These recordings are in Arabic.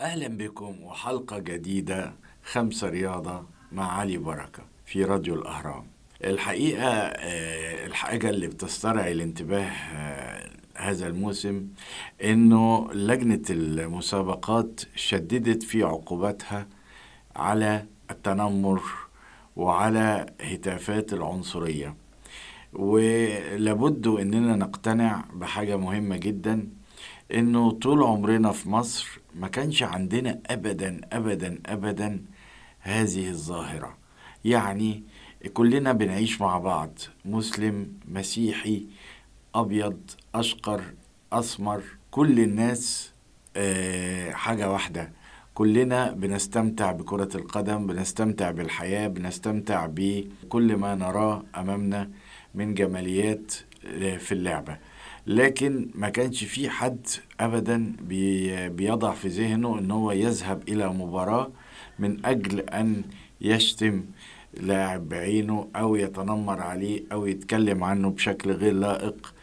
أهلا بكم وحلقة جديدة خمسة رياضة مع علي بركة في راديو الأهرام الحقيقة آه، الحاجة اللي بتسترعي الانتباه آه، هذا الموسم انه لجنة المسابقات شددت في عقوباتها على التنمر وعلى هتافات العنصرية ولابد اننا نقتنع بحاجة مهمة جدا انه طول عمرنا في مصر ما كانش عندنا أبدا أبدا أبدا هذه الظاهرة يعني كلنا بنعيش مع بعض مسلم مسيحي أبيض أشقر أسمر كل الناس آه، حاجة واحدة كلنا بنستمتع بكرة القدم بنستمتع بالحياة بنستمتع بكل ما نراه أمامنا من جماليات آه، في اللعبة لكن ما كانش في حد ابدا بيضع في ذهنه ان هو يذهب الى مباراه من اجل ان يشتم لاعب بعينه او يتنمر عليه او يتكلم عنه بشكل غير لائق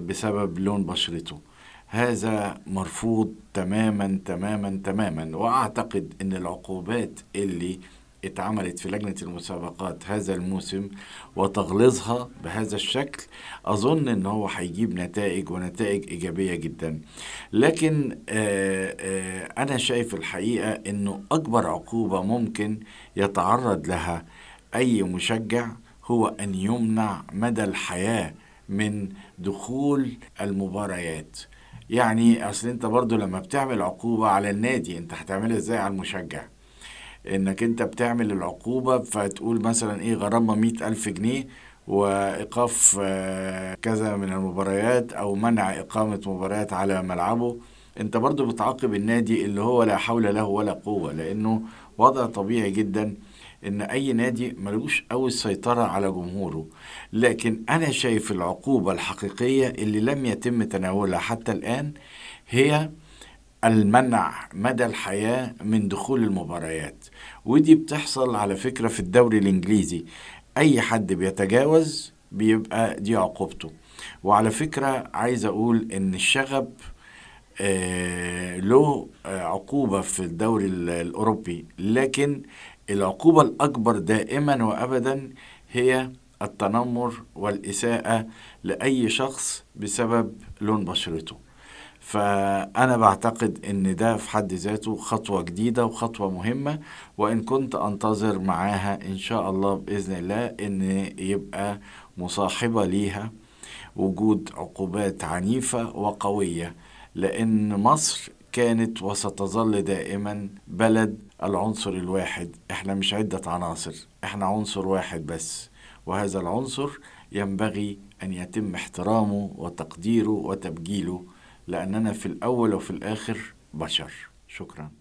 بسبب لون بشرته هذا مرفوض تماما تماما تماما واعتقد ان العقوبات اللي اتعملت في لجنة المسابقات هذا الموسم وتغليظها بهذا الشكل أظن أن هو هيجيب نتائج ونتائج إيجابية جدا لكن آآ آه، آآ آه، أنا شايف الحقيقة أنه أكبر عقوبة ممكن يتعرض لها أي مشجع هو أن يمنع مدى الحياة من دخول المباريات يعني اصل انت برضو لما بتعمل عقوبة على النادي انت هتعملها ازاي على المشجع انك انت بتعمل العقوبه فتقول مثلا ايه غرامه مئة الف جنيه وايقاف آه، كذا من المباريات او منع اقامه مباريات على ملعبه انت برضو بتعاقب النادي اللي هو لا حول له ولا قوه لانه وضع طبيعي جدا ان اي نادي ملوش او السيطره على جمهوره لكن انا شايف العقوبه الحقيقيه اللي لم يتم تناولها حتى الان هي المنع مدى الحياة من دخول المباريات ودي بتحصل على فكرة في الدوري الإنجليزي أي حد بيتجاوز بيبقى دي عقوبته وعلى فكرة عايز أقول إن الشغب آه له آه، عقوبة في الدوري الأوروبي لكن العقوبة الأكبر دائما وأبدا هي التنمر والإساءة لأي شخص بسبب لون بشرته فأنا بعتقد إن ده في حد ذاته خطوة جديدة وخطوة مهمة وإن كنت أنتظر معاها إن شاء الله بإذن الله إن يبقى مصاحبة ليها وجود عقوبات عنيفة وقوية لأن مصر كانت وستظل دائما بلد العنصر الواحد احنا مش عدة عناصر احنا عنصر واحد بس وهذا العنصر ينبغي أن يتم احترامه وتقديره وتبجيله لأننا في الأول وفي الآخر بشر شكرا